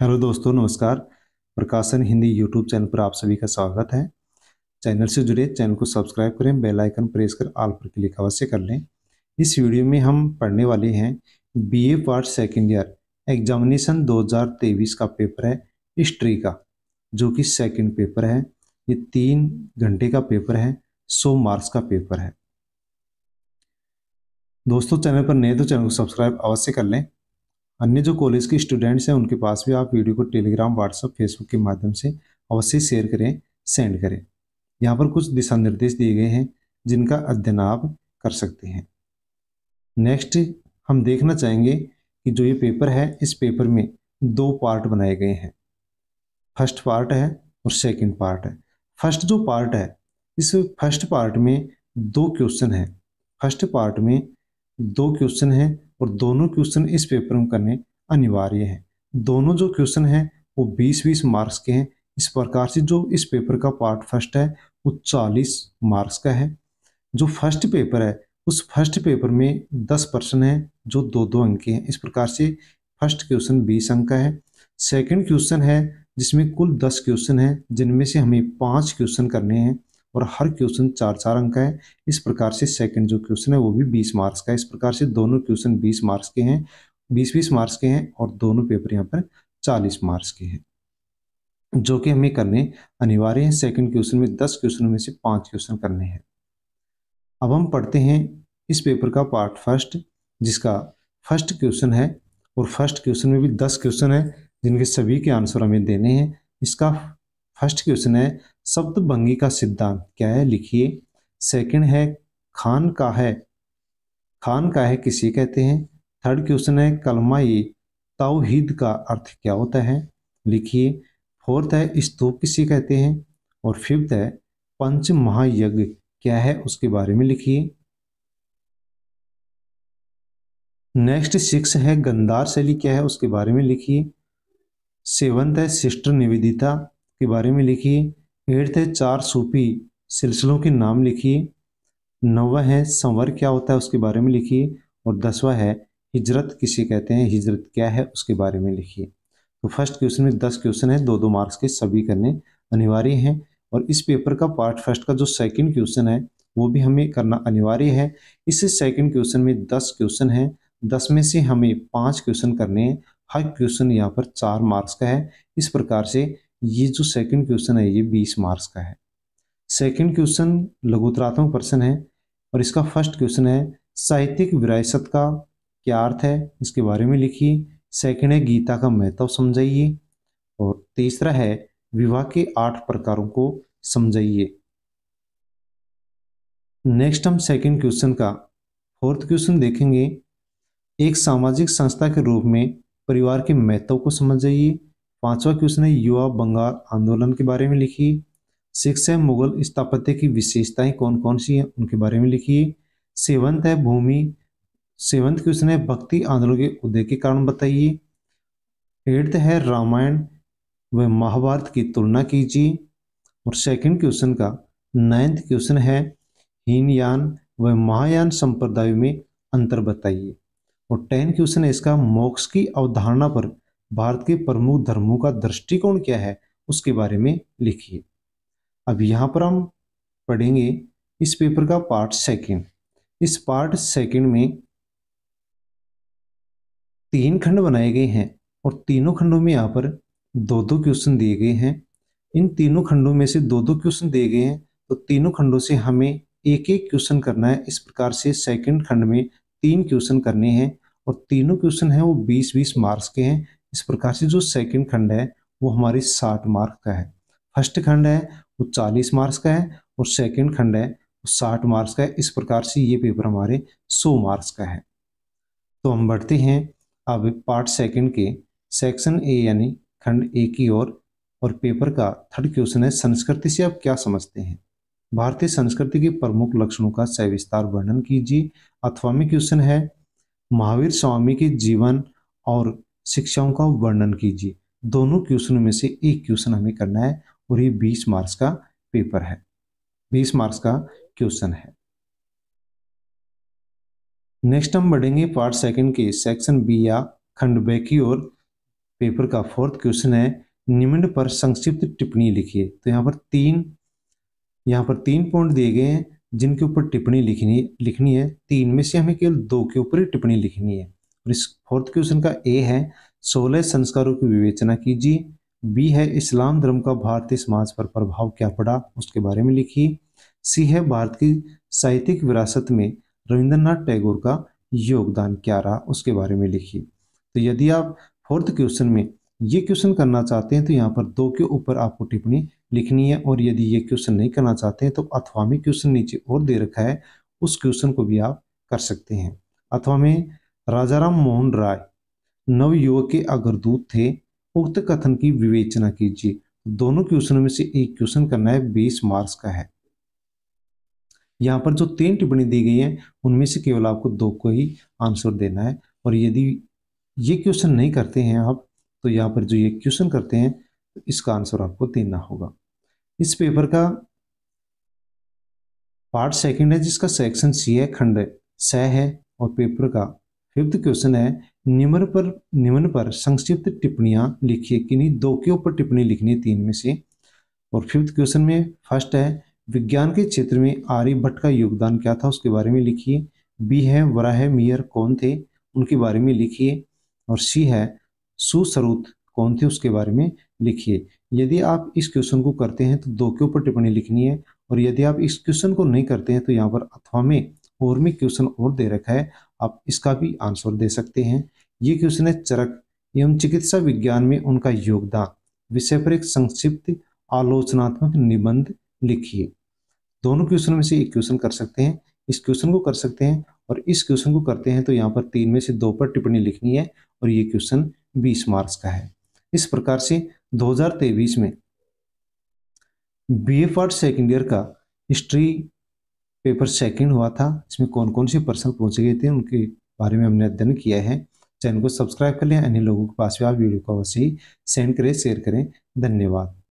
hello दोस्तों नमस्कार प्रकाशन हिंदी यूट्यूब चैनल पर आप सभी का स्वागत है चैनल से जुड़े चैनल को सब्सक्राइब करें बेल आइकन प्रेस कर आल पर क्लिक अवश्य कर लें इस वीडियो में हम पढ़ने वाले हैं BA part second year examination 2023 का पेपर है हिस्ट्री का जो कि सेकेंड पेपर है ये तीन घंटे का पेपर है सौ मार्क्स का पेपर है दोस्तों चैनल पर नए तो चैनल को सब्सक्राइब अवश्य कर लें अन्य जो कॉलेज के स्टूडेंट्स हैं उनके पास भी आप वीडियो को टेलीग्राम व्हाट्सअप फेसबुक के माध्यम से अवश्य शेयर करें सेंड करें यहाँ पर कुछ दिशा निर्देश दिए गए हैं जिनका अध्ययन आप कर सकते हैं नेक्स्ट हम देखना चाहेंगे कि जो ये पेपर है इस पेपर में दो पार्ट बनाए गए हैं फर्स्ट पार्ट है और सेकेंड पार्ट है फर्स्ट जो पार्ट है इस फर्स्ट पार्ट में दो क्वेश्चन हैं फर्स्ट पार्ट में दो क्वेश्चन हैं और दोनों क्वेश्चन इस पेपर में करने अनिवार्य हैं दोनों जो क्वेश्चन हैं वो 20-20 मार्क्स के हैं इस प्रकार से जो इस पेपर का पार्ट फर्स्ट है वो 40 मार्क्स का है जो फर्स्ट पेपर है उस फर्स्ट पेपर में 10 पर्सन है जो दो दो अंक के हैं इस प्रकार से फर्स्ट क्वेश्चन बीस अंक का है सेकेंड क्वेश्चन है जिसमें कुल दस क्वेश्चन हैं जिनमें से हमें पाँच क्वेश्चन करने हैं और हर क्वेश्चन चार चार अंक का है इस प्रकार से सेकंड जो क्वेश्चन है वो भी बीस मार्क्स का है इस प्रकार से दोनों क्वेश्चन बीस मार्क्स के हैं बीस बीस मार्क्स के हैं और दोनों पेपर यहाँ पर चालीस मार्क्स के हैं जो कि हमें करने अनिवार्य हैं सेकंड क्वेश्चन में दस क्वेश्चनों में से पांच क्वेश्चन करने हैं अब हम पढ़ते हैं इस पेपर का पार्ट फर्स्ट जिसका फर्स्ट क्वेश्चन है और फर्स्ट क्वेश्चन में भी दस क्वेश्चन है जिनके सभी के आंसर हमें देने हैं इसका फर्स्ट क्वेश्चन है शब्द भंगी का सिद्धांत क्या है लिखिए सेकंड है खान का है खान का है किसे कहते हैं थर्ड क्वेश्चन है कलमाई तोहिद का अर्थ क्या होता है लिखिए फोर्थ है स्तूप किसे कहते हैं और फिफ्थ है पंच महायज्ञ क्या है उसके बारे में लिखिए नेक्स्ट सिक्स है गंदार शैली क्या है उसके बारे में लिखिए सेवंथ है सिस्टर निवेदिता के बारे में लिखिए एट्थ है चार सूफी सिलसिलों के नाम लिखिए नवा है संवर क्या होता है उसके बारे में लिखिए और दसवा है हिजरत किसे कहते हैं हिजरत क्या है उसके बारे में लिखिए तो फर्स्ट क्वेश्चन में दस क्वेश्चन है दो दो मार्क्स के सभी करने अनिवार्य हैं और इस पेपर का पार्ट फर्स्ट का जो सेकंड क्वेश्चन है वो भी हमें करना अनिवार्य है इस सेकंड क्वेश्चन में दस क्वेश्चन हैं दस में से हमें पाँच क्वेश्चन करने हैं हर क्वेश्चन यहाँ पर चार मार्क्स का है इस प्रकार से ये जो सेकंड क्वेश्चन है ये 20 मार्क्स का है सेकंड क्वेश्चन लघुतरात्मक प्रश्न है और इसका फर्स्ट क्वेश्चन है साहित्यिक विरासत का क्या अर्थ है इसके बारे में लिखिए सेकंड है गीता का महत्व समझाइए और तीसरा है विवाह के आठ प्रकारों को समझाइए नेक्स्ट हम सेकंड क्वेश्चन का फोर्थ क्वेश्चन देखेंगे एक सामाजिक संस्था के रूप में परिवार के महत्व को समझ जाइए पांचवा क्वेश्चन है युवा बंगाल आंदोलन के बारे में लिखिए सिक्स है मुगल स्थापत्य की विशेषताएं कौन कौन सी हैं उनके बारे में लिखिए सेवंथ है भूमि सेवंथ क्वेश्चन है भक्ति आंदोलन के उदय के कारण बताइए एट्थ है रामायण व महाभारत की तुलना कीजिए और सेकंड क्वेश्चन का नाइन्थ क्वेश्चन है हीनयान व महायान संप्रदाय में अंतर बताइए और टेन क्वेश्चन है इसका मोक्ष की अवधारणा पर भारत के प्रमुख धर्मों का दृष्टिकोण क्या है उसके बारे में लिखिए अब यहाँ पर हम पढ़ेंगे इस पेपर का पार्ट सेकंड इस पार्ट सेकंड में तीन खंड बनाए गए हैं और तीनों खंडों में यहाँ पर दो दो क्वेश्चन दिए गए हैं इन तीनों खंडों में से दो दो क्वेश्चन दिए गए हैं तो तीनों खंडों से हमें एक एक क्वेश्चन करना है इस प्रकार से सेकंड खंड में तीन क्वेश्चन करने हैं और तीनों क्वेश्चन हैं वो 20-20 मार्क्स के हैं इस प्रकार से जो सेकंड खंड है वो हमारे साठ मार्क का है फर्स्ट खंड है वो चालीस मार्क्स का है और सेकंड खंड है वो साठ मार्क्स का है इस प्रकार से ये पेपर हमारे सौ मार्क्स का है तो हम बढ़ते हैं अब पार्ट सेकंड के सेक्शन ए यानी खंड ए की ओर और, और पेपर का थर्ड क्वेश्चन है संस्कृति से आप क्या समझते हैं भारतीय संस्कृति के प्रमुख लक्षणों का सविस्तार वर्णन कीजिए अथवा में क्वेश्चन है महावीर स्वामी के जीवन और शिक्षाओं का वर्णन कीजिए दोनों क्वेश्चनों में से एक क्वेश्चन हमें करना है और ये बीस मार्क्स का पेपर है बीस मार्क्स का क्वेश्चन है नेक्स्ट हम बढ़ेंगे पार्ट सेकंड के सेक्शन बी या खंड बे की ओर पेपर का फोर्थ क्वेश्चन है निम्न पर संक्षिप्त टिप्पणी लिखिए तो यहाँ पर तीन यहाँ पर तीन पॉइंट दिए गए हैं जिनके ऊपर टिप्पणी लिखनी लिखनी है तीन में से हमें केवल दो के ऊपर ही टिप्पणी लिखनी है फोर्थ क्वेश्चन का ए है सोलह संस्कारों की विवेचना कीजिए बी है इस्लाम धर्म का भारतीय समाज पर प्रभाव क्या पड़ा उसके बारे में लिखिए सी है भारत की साहित्यिक विरासत में रविंद्रनाथ टैगोर का योगदान क्या रहा उसके बारे में लिखिए तो यदि आप फोर्थ क्वेश्चन में ये क्वेश्चन करना चाहते हैं तो यहाँ पर दो के ऊपर आपको टिप्पणी लिखनी है और यदि ये क्वेश्चन नहीं करना चाहते हैं तो अथवा में क्वेश्चन नीचे और दे रखा है उस क्वेश्चन को भी आप कर सकते हैं अथवा में राजाराम मोहन राय नवयुवक के अग्रदूत थे उक्त कथन की विवेचना कीजिए दोनों क्वेश्चन में से एक क्वेश्चन करना है बीस मार्क्स का है यहाँ पर जो तीन टिप्पणी दी गई है उनमें से केवल आपको दो को ही आंसर देना है और यदि ये क्वेश्चन नहीं करते हैं आप तो यहाँ पर जो ये क्वेश्चन करते हैं तो इसका आंसर आपको देना होगा इस पेपर का पार्ट सेकंड है जिसका सेक्शन सी है खंड स है और पेपर का फिफ्थ क्वेश्चन है निम्न पर निम्न पर संक्षिप्त टिप्पणियां लिखिए किन्हीं दो के ऊपर टिप्पणी लिखनी है तीन में से और फिफ्थ क्वेश्चन में फर्स्ट है विज्ञान के क्षेत्र में आर्यभट्ट का योगदान क्या था उसके बारे में लिखिए बी है वराह मियर कौन थे उनके बारे में लिखिए और सी है सुसरूत कौन थे उसके बारे में लिखिए यदि आप इस क्वेश्चन को करते हैं तो दो के ऊपर टिप्पणी लिखनी है और यदि आप इस क्वेश्चन को नहीं करते हैं तो यहाँ पर अथवा में और में क्वेश्चन और दे रखा है आप इसका भी आंसर दे सकते हैं ये क्वेश्चन है चरक एवं चिकित्सा विज्ञान में उनका योगदान विषय पर एक संक्षिप्त आलोचनात्मक निबंध लिखिए दोनों क्वेश्चन में से एक क्वेश्चन कर सकते हैं इस क्वेश्चन को कर सकते हैं और इस क्वेश्चन को करते हैं तो यहाँ पर तीन में से दो पर टिप्पणी लिखनी है और ये क्वेश्चन बीस मार्क्स का है इस प्रकार से दो में B A first second year का हिस्ट्री पेपर सेकंड हुआ था इसमें कौन कौन से पर्सन पहुंचे गए थे उनके बारे में हमने अध्ययन किया है चैनल को सब्सक्राइब कर लें अन्य लोगों के पास भी आप वीडियो को अवश्य ही सेंड करें शेयर करें धन्यवाद